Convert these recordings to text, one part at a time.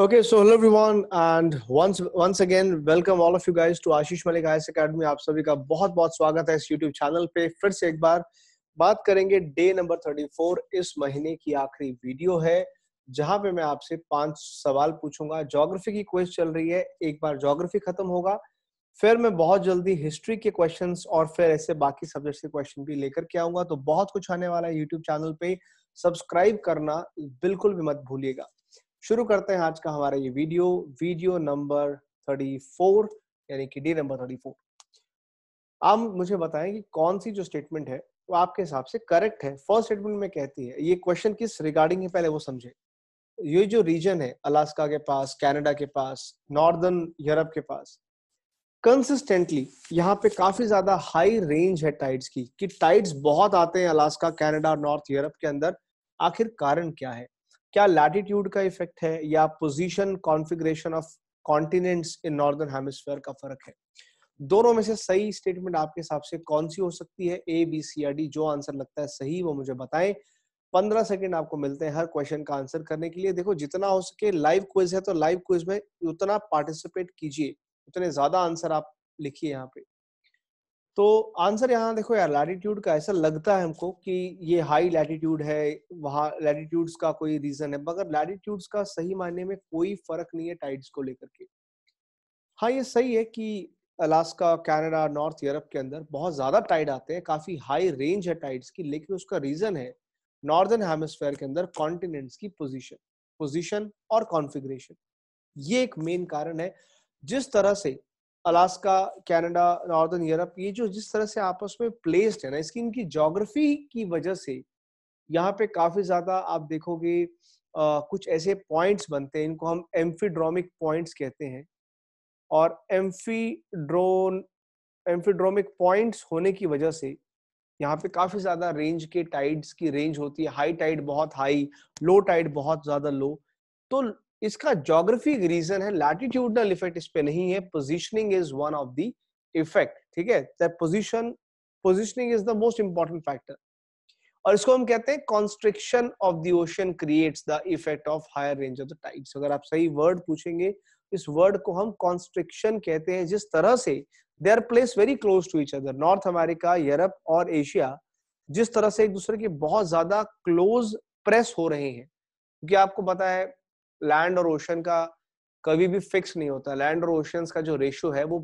okay so hello everyone and once once again welcome all of you guys to Ashish Malik IS academy आप सभी का बहुत बहुत स्वागत है इस YouTube चैनल पे फिर से एक बार बात करेंगे डे नंबर 34 इस महीने की आखिरी वीडियो है जहां पे मैं आपसे पांच सवाल पूछूंगा ज्योग्राफी की क्विज चल रही है एक बार ज्योग्राफी खत्म होगा फिर मैं बहुत जल्दी हिस्ट्री के क्वेश्चंस और फिर ऐसे बाकी सब्जेक्ट्स के क्वेश्चन भी लेकर के आऊंगा तो बहुत कुछ आने वाला है यूट्यूब चैनल पे सब्सक्राइब करना बिल्कुल भी मत भूलिएगा शुरू करते हैं आज का हमारा ये video video number thirty four यानी कि डे नंबर थर्टी फोर आप मुझे बताएं कि कौन सी जो स्टेटमेंट है वो आपके हिसाब से करेक्ट है फर्स्ट स्टेटमेंट में कहती है ये क्वेश्चन किस रिगार्डिंग है पहले वो समझे ये जो रीजन है अलास्का के पास कैनेडा के पास नॉर्दर्न यूरोप के पास कंसिस्टेंटली यहाँ पे काफी ज्यादा हाई रेंज है टाइड्स की कि टाइड्स बहुत आते हैं अलास्का कैनेडा नॉर्थ यूरोप के अंदर आखिर कारण क्या है क्या लैटिट्यूड का इफेक्ट है या position configuration of continents in northern hemisphere का फर्क है दोनों में से सही स्टेटमेंट आपके हिसाब से कौन सी हो सकती है ए बी सी या डी जो आंसर लगता है सही वो मुझे बताएं पंद्रह सेकेंड आपको मिलते हैं हर क्वेश्चन का आंसर करने के लिए देखो जितना हो सके लाइव क्विज है तो लाइव क्विज में उतना पार्टिसिपेट कीजिए उतने ज्यादा आंसर आप लिखिए यहाँ पे तो आंसर यहाँ देखो यार लैटिट्यूड का ऐसा लगता है हमको कि ये हाई लैटिट्यूड है वहाँ लैटिट्यूड्स का कोई रीजन है मगर लैटिट्यूड्स का सही मायने में कोई फर्क नहीं है टाइड्स को लेकर के हाँ ये सही है कि अलास्का कनाडा नॉर्थ यूरोप के अंदर बहुत ज्यादा टाइड आते हैं काफी हाई रेंज है टाइड्स की लेकिन उसका रीजन है नॉर्दर्न हेमोस्फेयर के अंदर कॉन्टिनेंट्स की पोजिशन पोजिशन और कॉन्फिग्रेशन ये एक मेन कारण है जिस तरह से अलास्का कनाडा नॉर्दर्न यूरोप ये जो जिस तरह से आपस में प्लेस्ड है ना इसकी इनकी जोग्राफी की वजह से यहाँ पे काफी ज्यादा आप देखोगे आ, कुछ ऐसे पॉइंट्स बनते हैं इनको हम एम्फीड्रोमिक पॉइंट्स कहते हैं और एम्फीड्रोन एम्फीड्रोमिक पॉइंट्स होने की वजह से यहाँ पे काफी ज्यादा रेंज के टाइड्स की रेंज होती है हाई टाइड बहुत हाई लो टाइड बहुत ज्यादा लो तो इसका जोग्राफिक रीजन है लैटिट्यूडनल इफेक्ट इस पे नहीं है positioning is one of the effect ठीक है that position positioning is the most important factor और इसको हम कहते हैं constriction of the ocean creates the effect of higher range of the tides अगर आप सही वर्ड पूछेंगे इस वर्ड को हम कॉन्स्ट्रिक्शन कहते हैं जिस तरह से they are place very close to each other North America Europe और एशिया जिस तरह से एक दूसरे के बहुत ज्यादा क्लोज प्रेस हो रहे हैं क्योंकि आपको पता है लैंड और ओशन का कभी भी फिक्स नहीं होता लैंड और ओशंस का जो रेशियो है वो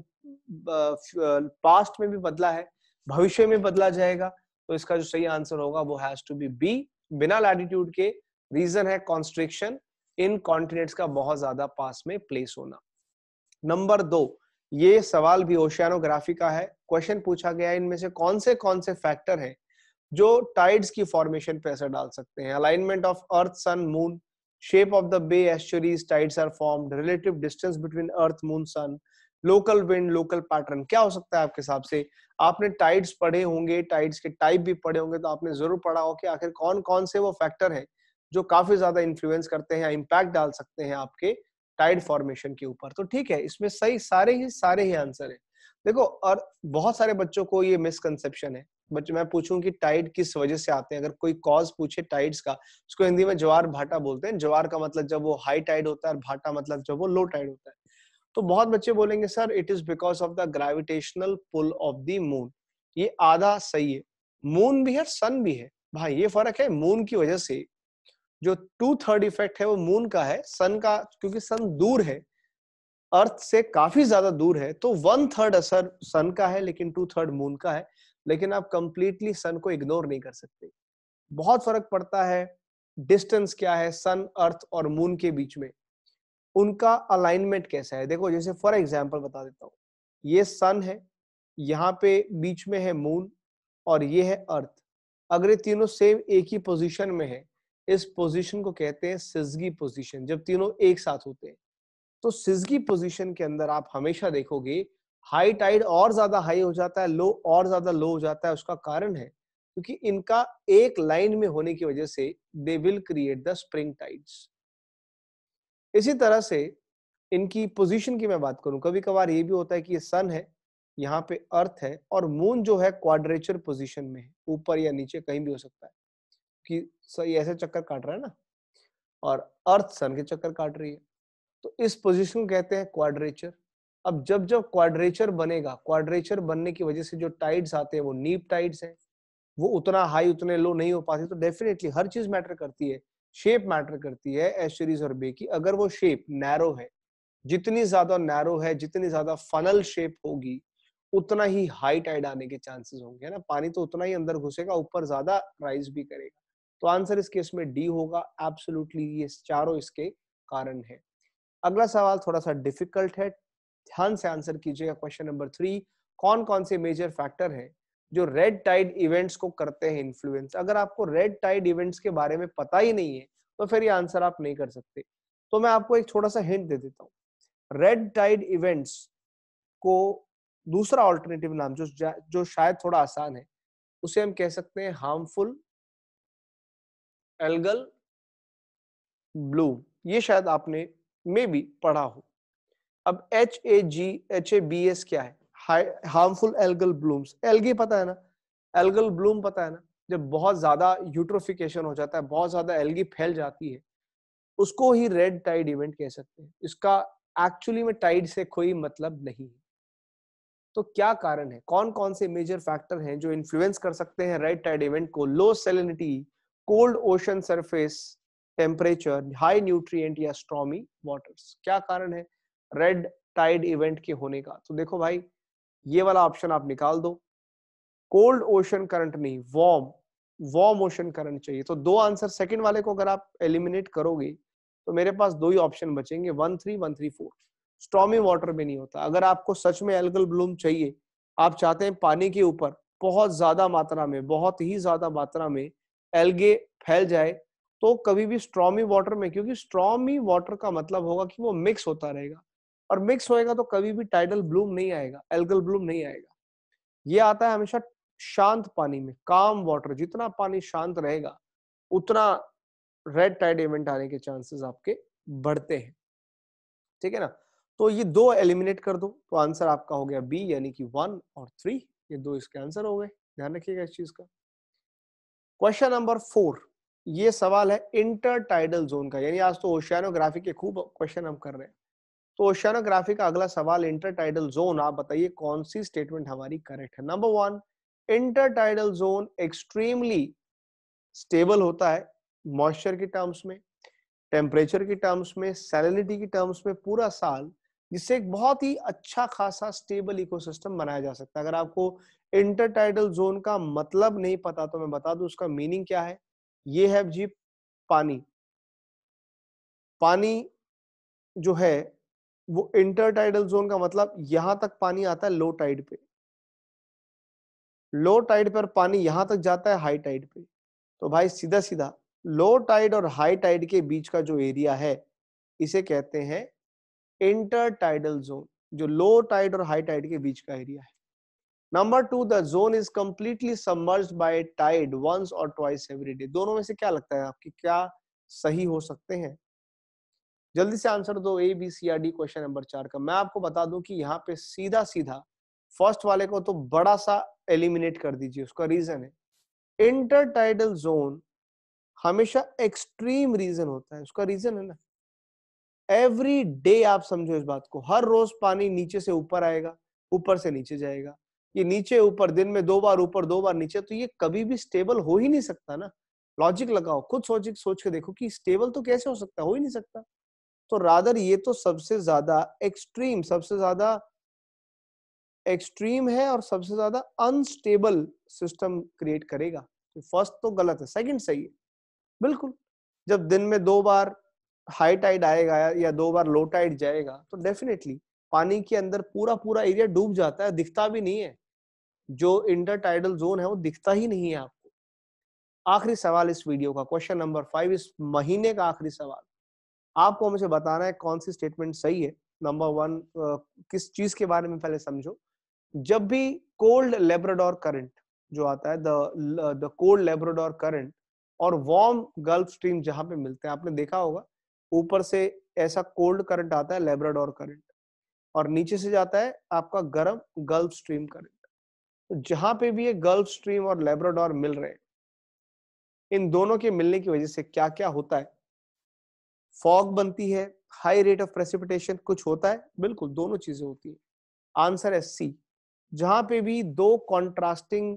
पास्ट में भी बदला है भविष्य में बदला जाएगा तो इसका जो सही आंसर होगा वो हैज टू बी बी बिना लैटिट्यूड के रीजन है कॉन्स्ट्रिक्शन इन कॉन्टिनेंट्स का बहुत ज्यादा पास में प्लेस होना नंबर दो ये सवाल भी ओशियानोग्राफी का है क्वेश्चन पूछा गया इनमें से कौन से कौन से फैक्टर हैं जो टाइड्स की फॉर्मेशन पे असर डाल सकते हैं alignment of earth sun moon shape of the bay estuaries tides are formed relative distance between earth moon sun local wind local pattern क्या हो सकता है आपके हिसाब से आपने टाइड्स पढ़े होंगे टाइड्स के टाइप भी पढ़े होंगे तो आपने जरूर पढ़ा हो कि आखिर कौन कौन से वो फैक्टर हैं जो काफी ज्यादा इन्फ्लुएंस करते हैं इम्पैक्ट डाल सकते हैं आपके टाइड फॉर्मेशन के ऊपर तो ठीक है इसमें सही सारे ही सारे ही आंसर है देखो और बहुत सारे बच्चों को ये मिसकनसेप्शन है बट मैं पूछूं कि टाइड किस वजह से आते हैं अगर कोई कॉज पूछे टाइड्स का उसको हिंदी में ज्वार भाटा बोलते हैं ज्वार का मतलब जब वो हाई टाइड होता है और भाटा मतलब जब वो लो टाइड होता है तो बहुत बच्चे बोलेंगे sir it is because of the gravitational pull of the moon ये आधा सही है मून भी है सन भी है भाई ये फर्क है मून की वजह से जो टू थर्ड इफेक्ट है वो मून का है सन का क्योंकि सन दूर है अर्थ से काफी ज्यादा दूर है तो वन थर्ड असर सन का है लेकिन टू थर्ड मून का है लेकिन आप कंप्लीटली सन को इग्नोर नहीं कर सकते बहुत फर्क पड़ता है डिस्टेंस क्या है सन अर्थ और मून के बीच में उनका अलाइनमेंट कैसा है देखो जैसे फॉर एग्जाम्पल बता देता हूँ ये सन है यहाँ पे बीच में है मून और ये है अर्थ अगर ये तीनों सेम एक ही पोजीशन में है इस पोजीशन को कहते हैं सिजगी पोजीशन जब तीनों एक साथ होते हैं तो सिजगी पोजीशन के अंदर आप हमेशा देखोगे हाई टाइड और ज्यादा हाई हो जाता है लो और ज्यादा लो हो जाता है उसका कारण है क्योंकि इनका एक लाइन में होने की वजह से they will create the spring tides इसी तरह से इनकी पोजीशन की मैं बात करूं कभी कभार ये भी होता है कि ये सन है यहाँ पे अर्थ है और मून जो है क्वाड्रेचर पोजीशन में है ऊपर या नीचे कहीं भी हो सकता है कि सही ऐसे चक्कर काट रहा है ना और अर्थ सन के चक्कर काट रही है तो इस पोजिशन को कहते हैं क्वाड्रेचर अब जब जब क्वाड्रेचर बनेगा क्वाड्रेचर बनने की वजह से जो टाइड्स आते हैं वो नीप टाइड्स हैं वो उतना हाई उतने लो नहीं हो पाते तो डेफिनेटली हर चीज मैटर करती है शेप मैटर करती है एस और बे की अगर वो शेप नैरो है जितनी ज्यादा नैरो है जितनी ज्यादा फनल शेप होगी उतना ही हाई टाइड आने के चांसेस होंगे है ना पानी तो उतना ही अंदर घुसेगा ऊपर ज्यादा राइज भी करेगा तो आंसर इस केस में डी होगा एब्सोल्युटली ये चारों इसके कारण है अगला सवाल थोड़ा सा डिफिकल्ट है ध्यान से आंसर कीजिएगा क्वेश्चन नंबर थ्री कौन कौन से मेजर फैक्टर है जो रेड टाइड इवेंट्स को करते हैं इन्फ्लुएंस अगर आपको रेड टाइड इवेंट्स के बारे में पता ही नहीं है तो फिर ये आंसर आप नहीं कर सकते तो मैं आपको एक छोटा सा हिंट दे देता हूँ रेड टाइड इवेंट्स को दूसरा ऑल्टरनेटिव नाम जो जो शायद थोड़ा आसान है उसे हम कह सकते हैं हार्मफुल एल्गल ब्लू ये शायद आपने मे भी पढ़ा हो अब H A G H A B S क्या है हार्मफुल एल्गल ब्लूम्स एल्गी पता है ना एल्गल ब्लूम पता है ना जब बहुत ज्यादा यूट्रोफिकेशन हो जाता है बहुत ज्यादा एल्गी फैल जाती है उसको ही रेड टाइड इवेंट कह सकते हैं इसका एक्चुअली में टाइड से कोई मतलब नहीं है तो क्या कारण है कौन कौन से मेजर फैक्टर हैं जो इन्फ्लुएंस कर सकते हैं रेड टाइड इवेंट को low salinity cold ocean surface temperature high nutrient या स्ट्रॉमी वाटर्स क्या कारण है रेड टाइड इवेंट के होने का तो देखो भाई ये वाला ऑप्शन आप निकाल दो कोल्ड ओशन करंट नहीं वॉर्म वॉर्म ओशन करंट चाहिए तो दो आंसर सेकंड वाले को अगर आप एलिमिनेट करोगे तो मेरे पास दो ही ऑप्शन बचेंगे one three one three four stormy water में नहीं होता अगर आपको सच में एल्गल ब्लूम चाहिए आप चाहते हैं पानी के ऊपर बहुत ज्यादा मात्रा में बहुत ही ज्यादा मात्रा में एल्गे फैल जाए तो कभी भी स्ट्रॉमी वाटर में क्योंकि स्ट्रॉमी वाटर का मतलब होगा कि वो मिक्स होता रहेगा और मिक्स होएगा तो कभी भी टाइडल ब्लूम नहीं आएगा एल्गल ब्लूम नहीं आएगा ये आता है हमेशा शांत पानी में काम वाटर जितना पानी शांत रहेगा उतना रेड टाइड इवेंट आने के चांसेस आपके बढ़ते हैं ठीक है ना तो ये दो एलिमिनेट कर दो तो आंसर आपका हो गया बी यानी कि वन और थ्री ये दो इसके आंसर हो गए ध्यान रखिएगा इस चीज का क्वेश्चन नंबर फोर ये सवाल है इंटर टाइडल जोन का यानी आज तो ओशियानोग्राफी के खूब क्वेश्चन हम कर रहे हैं तो ओशनोग्राफी का अगला सवाल इंटरटाइडल जोन आप बताइए कौन सी स्टेटमेंट हमारी करेक्ट है number one intertidal zone extremely stable होता है मॉइस्चर के टर्म्स में टेम्परेचर के टर्म्स में सैलिनिटी के टर्म्स में पूरा साल जिससे एक बहुत ही अच्छा खासा स्टेबल इकोसिस्टम बनाया जा सकता है अगर आपको इंटरटाइडल जोन का मतलब नहीं पता तो मैं बता दू उसका मीनिंग क्या है ये है जी पानी पानी जो है वो टाइडल जोन का मतलब यहां तक पानी आता है लो टाइड पे लो टाइड पर पानी यहां तक जाता है हाई टाइड पे तो भाई सीधा सीधा लो टाइड और हाई टाइड के बीच का जो एरिया है इसे कहते हैं इंटर टाइडल जोन जो लो टाइड और हाई टाइड के बीच का एरिया है number two the zone is completely submerged by tide once or twice every day दोनों में से क्या लगता है आपकी क्या सही हो सकते हैं जल्दी से आंसर दो A B C or D question number चार का मैं आपको बता दूं कि यहाँ पे सीधा सीधा फर्स्ट वाले को तो बड़ा सा एलिमिनेट कर दीजिए उसका रीजन है इंटरटाइडल जोन हमेशा एक्सट्रीम रीजन होता है उसका रीजन है ना एवरी डे आप समझो इस बात को हर रोज पानी नीचे से ऊपर आएगा ऊपर से नीचे जाएगा ये नीचे ऊपर दिन में दो बार ऊपर दो बार नीचे तो ये कभी भी स्टेबल हो ही नहीं सकता ना लॉजिक लगाओ खुद सोच सोच के देखो कि स्टेबल तो कैसे हो सकता हो ही नहीं सकता तो रादर ये तो सबसे ज्यादा एक्सट्रीम सबसे ज्यादा एक्सट्रीम है और सबसे ज्यादा अनस्टेबल सिस्टम क्रिएट करेगा तो फर्स्ट तो गलत है सेकंड सही है बिल्कुल जब दिन में दो बार हाई टाइड आएगा या दो बार लो टाइड जाएगा तो डेफिनेटली पानी के अंदर पूरा पूरा एरिया डूब जाता है दिखता भी नहीं है जो इंटर टाइडल जोन है वो दिखता ही नहीं है आपको आखिरी सवाल इस वीडियो का क्वेश्चन नंबर फाइव इस महीने का आखिरी सवाल आपको मुझे बताना है कौन सी स्टेटमेंट सही है नंबर वन किस चीज के बारे में पहले समझो जब भी कोल्ड लेब्राडोर करंट जो आता है द कोल्ड लेब्राडोर करंट और वार्म गल्फ स्ट्रीम जहां पे मिलते हैं आपने देखा होगा ऊपर से ऐसा कोल्ड करंट आता है लेब्राडोर करंट और नीचे से जाता है आपका गर्म गल्फ स्ट्रीम करंट तो जहां पे भी ये गल्फ स्ट्रीम और लेब्राडोर मिल रहे हैं इन दोनों के मिलने की वजह से क्या क्या होता है फॉग बनती है हाई रेट ऑफ प्रेसिपिटेशन कुछ होता है बिल्कुल दोनों चीजें होती है आंसर है सी जहां पे भी दो कॉन्ट्रास्टिंग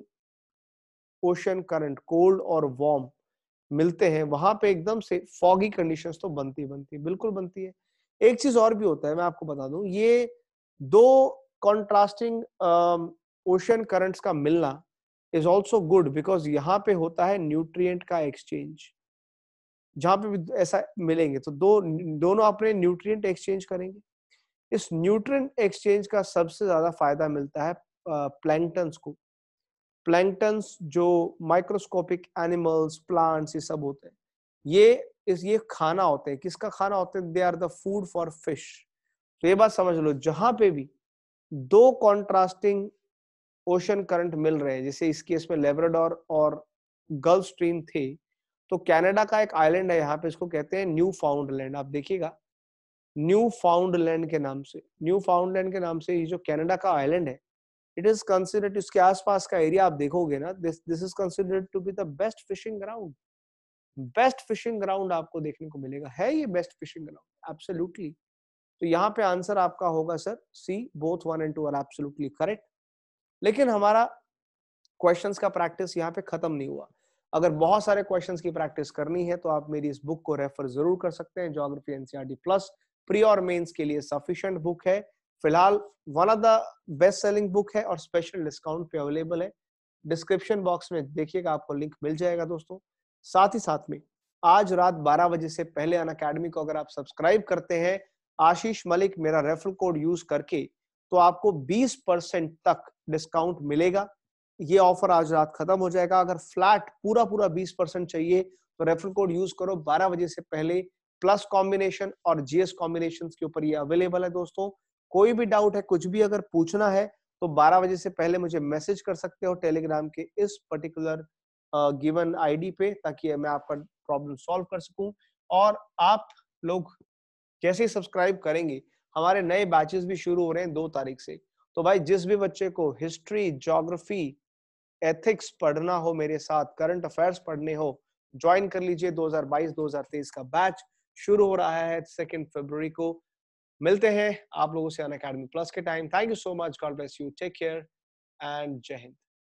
ओशन करंट कोल्ड और वार्म मिलते हैं वहां पे एकदम से फॉगी कंडीशंस तो बनती बनती है बिल्कुल बनती है एक चीज और भी होता है मैं आपको बता दूं ये दो कॉन्ट्रास्टिंग ओशन करंट्स का मिलना इज ऑल्सो गुड बिकॉज यहाँ पे होता है न्यूट्रिएंट का एक्सचेंज जहां पे भी ऐसा मिलेंगे तो दो दोनों अपने न्यूट्रिएंट एक्सचेंज करेंगे इस न्यूट्रिएंट एक्सचेंज का सबसे ज्यादा फायदा मिलता है प्लैंकटन्स को प्लैंकटन्स जो माइक्रोस्कोपिक एनिमल्स प्लांट्स ये सब होते हैं ये इस ये खाना होते हैं किसका खाना होते हैं they are the food for fish तो ये बात समझ लो जहां पे भी दो कॉन्ट्रास्टिंग ओशन करंट मिल रहे हैं जैसे इस केस में लेबराडोर और गल्फ स्ट्रीम थे तो कनाडा का एक आइलैंड है यहाँ पे इसको कहते हैं न्यू फाउंडलैंड आप देखिएगा न्यू फाउंडलैंड के नाम से न्यू फाउंडलैंड के नाम से ये जो कनाडा का आइलैंड है इट इज कंसिडर्ड इसके आसपास का एरिया आप देखोगे ना this this is considered to be the best fishing ground best fishing ground आपको देखने को मिलेगा है ये बेस्ट फिशिंग ग्राउंड एब्सोल्युटली तो यहाँ पे आंसर आपका होगा sir C both one and two are absolutely correct लेकिन हमारा क्वेश्चंस का प्रैक्टिस यहाँ पे खत्म नहीं हुआ अगर बहुत सारे क्वेश्चंस की प्रैक्टिस करनी है तो आप मेरी इस बुक को रेफर जरूर कर सकते हैं ज्योग्राफी एनसीआरटी प्लस प्री और मेंस के लिए सफिशियंट बुक है फिलहाल one of the best selling book है और स्पेशल डिस्काउंट पे अवेलेबल है डिस्क्रिप्शन बॉक्स में देखिएगा आपको लिंक मिल जाएगा दोस्तों साथ ही साथ में आज रात 12 बजे से पहले अन अकेडमी को अगर आप सब्सक्राइब करते हैं आशीष मलिक मेरा रेफर कोड यूज करके तो आपको 20 परसेंट तक डिस्काउंट मिलेगा ये ऑफर आज रात खत्म हो जाएगा अगर फ्लैट पूरा पूरा 20 परसेंट चाहिए तो रेफर कोड यूज करो 12 बजे से पहले प्लस कॉम्बिनेशन और जीएस कॉम्बिनेशन के ऊपर ये अवेलेबल है दोस्तों कोई भी डाउट है कुछ भी अगर पूछना है तो 12 बजे से पहले मुझे मैसेज कर सकते हो टेलीग्राम के इस पर्टिकुलर गिवन आईडी पे ताकि मैं आपका प्रॉब्लम सॉल्व कर सकूं और आप लोग जैसे सब्सक्राइब करेंगे हमारे नए बैचेस भी शुरू हो रहे हैं दो तारीख से तो भाई जिस भी बच्चे को हिस्ट्री जोग्राफी एथिक्स पढ़ना हो मेरे साथ करंट अफेयर्स पढ़ने हो ज्वाइन कर लीजिए 2022-2023 का बैच शुरू हो रहा है सेकेंड फरवरी को मिलते हैं आप लोगों से अन अकेडमी प्लस के time thank you so much God bless you take care and जय हिंद